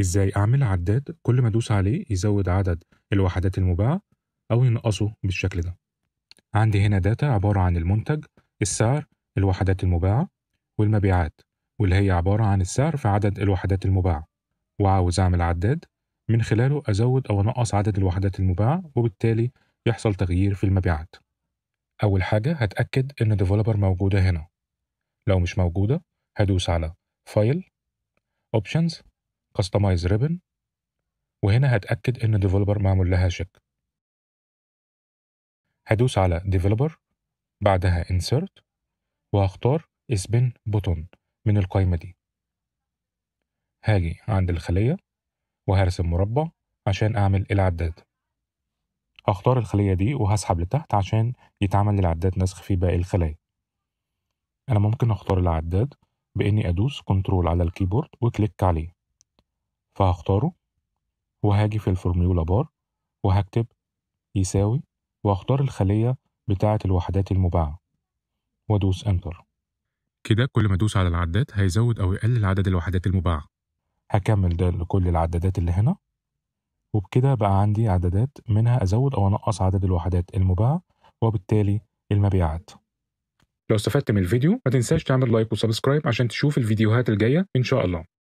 ازاي اعمل عداد كل ما ادوس عليه يزود عدد الوحدات المباعة او ينقصه بالشكل ده عندي هنا داتا عبارة عن المنتج السعر الوحدات المباعة والمبيعات واللي هي عبارة عن السعر في عدد الوحدات المباعة وعاوز أعمل عداد من خلاله أزود أو أنقص عدد الوحدات المباعة وبالتالي يحصل تغيير في المبيعات أول حاجة هتأكد إن ديفلوبر موجودة هنا لو مش موجودة هدوس على فايل أوبشنز Customize Ribbon وهنا هتأكد إن Developer معمول لها شيك هدوس على Developer بعدها Insert وهختار Spin Button من القائمة دي هاجي عند الخلية وهرسم مربع عشان أعمل العداد هختار الخلية دي وهسحب لتحت عشان يتعمل للعداد نسخ في باقي الخلايا أنا ممكن أختار العداد بإني أدوس كنترول على الكيبورد وكليك عليه فهختاره وهاجي في الفورميولا بار وهكتب يساوي واختار الخلية بتاعة الوحدات المباعة وادوس انتر كده كل ما ادوس على العداد هيزود او يقلل عدد الوحدات المباعة هكمل ده لكل العدادات اللي هنا وبكده بقى عندي عدادات منها ازود او انقص عدد الوحدات المباعة وبالتالي المبيعات لو استفدت من الفيديو ما تنساش تعمل لايك وسبسكرايب عشان تشوف الفيديوهات الجاية إن شاء الله